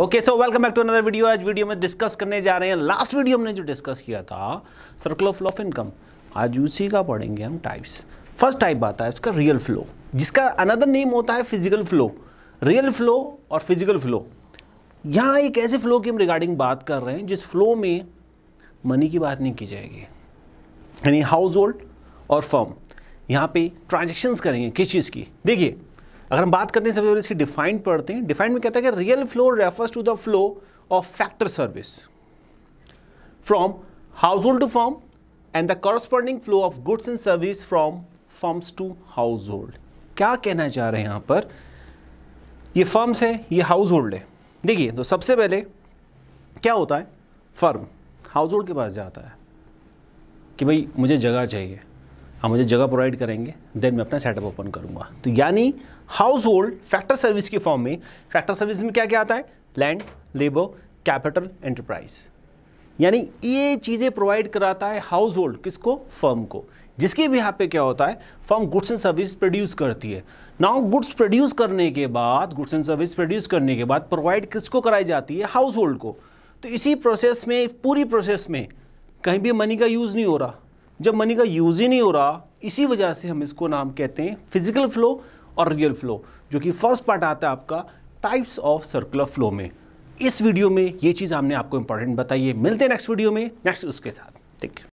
okay so welcome back to another video आज video में discuss करने जा रहे हैं लास्ट वीडियो हमने जो डिस्कस किया था सर्कल ऑफ ऑफ इनकम आज उसी का पढ़ेंगे हम टाइप्स फर्स्ट टाइप आता है उसका रियल फ्लो जिसका अनदर नेम होता है फिजिकल फ्लो रियल फ्लो और फिजिकल फ्लो यहाँ एक ऐसे फ्लो की हम रिगार्डिंग बात कर रहे हैं जिस फ्लो में मनी की बात नहीं की जाएगी यानी हाउस होल्ड और फर्म यहाँ पे ट्रांजेक्शन्स करेंगे किस चीज़ की देखिए अगर हम बात करते हैं सबसे पहले इसकी डिफाइंड पढ़ते हैं डिफाइंड में कहता है कि real flow refers to the flow of factor service from household to firm and the corresponding flow of goods and service from firms to household क्या कहना चाह रहे हैं यहां पर ये फर्म्स है ये हाउस होल्ड है देखिए तो सबसे पहले क्या होता है फर्म हाउस होल्ड के पास जाता है कि भाई मुझे जगह चाहिए आप मुझे जगह प्रोवाइड करेंगे देन मैं अपना सेटअप ओपन करूँगा तो यानी हाउस होल्ड फैक्टर सर्विस के फॉर्म में फैक्टर सर्विस में क्या क्या आता है लैंड लेबर कैपिटल एंटरप्राइज यानी ये चीज़ें प्रोवाइड कराता है हाउस होल्ड किसको फर्म को जिसके भी यहाँ पे क्या होता है firm goods and service produce करती है नाउ गुड्स प्रोड्यूस करने के बाद गुड्स एंड सर्विस प्रोड्यूस करने के बाद प्रोवाइड किसको कराई जाती है हाउस होल्ड को तो इसी प्रोसेस में पूरी प्रोसेस में कहीं भी मनी का यूज़ नहीं हो रहा जब मनी का यूज़ ही नहीं हो रहा इसी वजह से हम इसको नाम कहते हैं फिजिकल फ्लो और रियल फ्लो जो कि फर्स्ट पार्ट आता है आपका टाइप्स ऑफ सर्कुलर फ्लो में इस वीडियो में ये चीज़ हमने आपको इंपॉर्टेंट बताई है मिलते हैं नेक्स्ट वीडियो में नेक्स्ट उसके साथ ठीक है